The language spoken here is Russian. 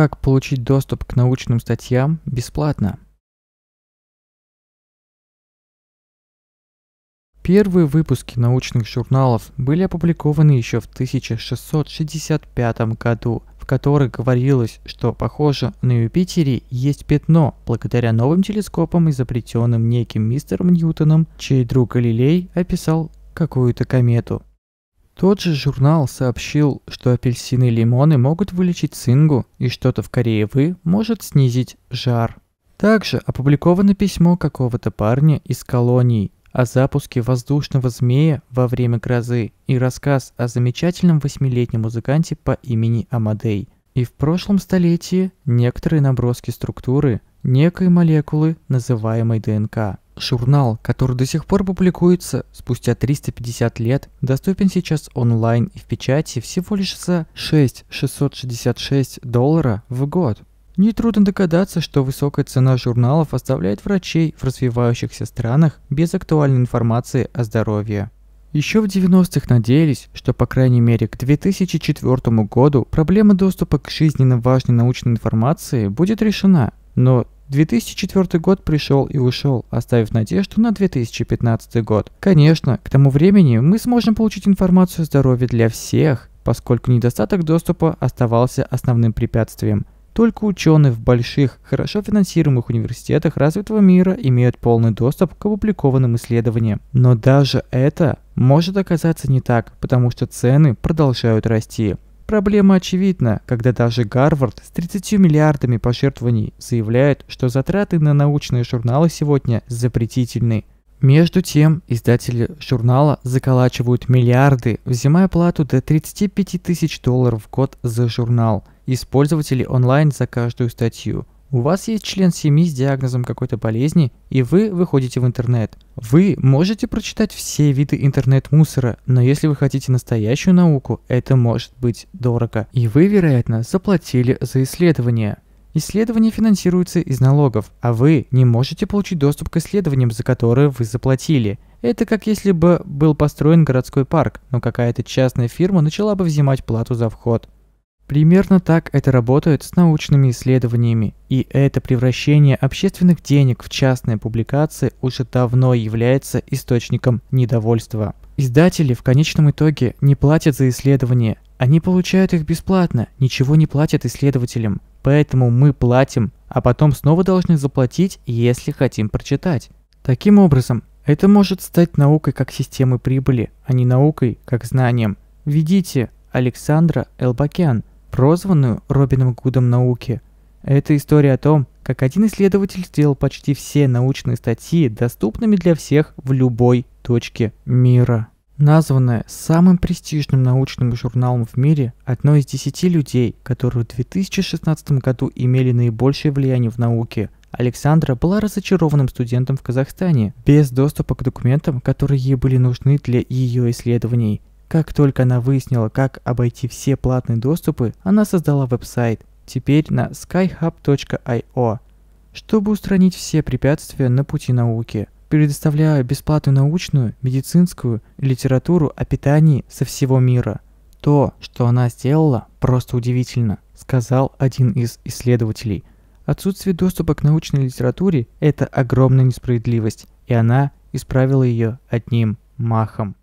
Как получить доступ к научным статьям бесплатно? Первые выпуски научных журналов были опубликованы еще в 1665 году, в которых говорилось, что, похоже, на Юпитере есть пятно, благодаря новым телескопам, изобретенным неким мистером Ньютоном, чей друг Галилей описал какую-то комету. Тот же журнал сообщил, что апельсины и лимоны могут вылечить цингу, и что-то в Корее Вы может снизить жар. Также опубликовано письмо какого-то парня из колонии о запуске воздушного змея во время грозы и рассказ о замечательном восьмилетнем музыканте по имени Амадей. И в прошлом столетии некоторые наброски структуры некой молекулы, называемой ДНК. Журнал, который до сих пор публикуется спустя 350 лет, доступен сейчас онлайн и в печати всего лишь за 6,666 доллара в год. Нетрудно догадаться, что высокая цена журналов оставляет врачей в развивающихся странах без актуальной информации о здоровье. Еще в 90-х надеялись, что по крайней мере к 2004 году проблема доступа к жизненно важной научной информации будет решена, но 2004 год пришел и ушел, оставив надежду на 2015 год. Конечно, к тому времени мы сможем получить информацию о здоровье для всех, поскольку недостаток доступа оставался основным препятствием. Только ученые в больших, хорошо финансируемых университетах развитого мира имеют полный доступ к опубликованным исследованиям. Но даже это может оказаться не так, потому что цены продолжают расти. Проблема очевидна, когда даже Гарвард с 30 миллиардами пожертвований заявляет, что затраты на научные журналы сегодня запретительны. Между тем, издатели журнала заколачивают миллиарды, взимая плату до 35 тысяч долларов в год за журнал и пользователи онлайн за каждую статью – у вас есть член семьи с диагнозом какой-то болезни, и вы выходите в интернет. Вы можете прочитать все виды интернет-мусора, но если вы хотите настоящую науку, это может быть дорого. И вы, вероятно, заплатили за исследование. Исследования финансируются из налогов, а вы не можете получить доступ к исследованиям, за которые вы заплатили. Это как если бы был построен городской парк, но какая-то частная фирма начала бы взимать плату за вход. Примерно так это работает с научными исследованиями, и это превращение общественных денег в частные публикации уже давно является источником недовольства. Издатели в конечном итоге не платят за исследования, они получают их бесплатно, ничего не платят исследователям, поэтому мы платим, а потом снова должны заплатить, если хотим прочитать. Таким образом, это может стать наукой как системой прибыли, а не наукой как знанием. Введите Александра Элбакян – прозванную Робином Гудом науки. Это история о том, как один исследователь сделал почти все научные статьи доступными для всех в любой точке мира. Названная самым престижным научным журналом в мире, одной из десяти людей, которые в 2016 году имели наибольшее влияние в науке, Александра была разочарованным студентом в Казахстане, без доступа к документам, которые ей были нужны для ее исследований. Как только она выяснила, как обойти все платные доступы, она создала веб-сайт, теперь на skyhub.io, чтобы устранить все препятствия на пути науки, предоставляя бесплатную научную, медицинскую литературу о питании со всего мира. То, что она сделала, просто удивительно, сказал один из исследователей. Отсутствие доступа к научной литературе – это огромная несправедливость, и она исправила ее одним махом.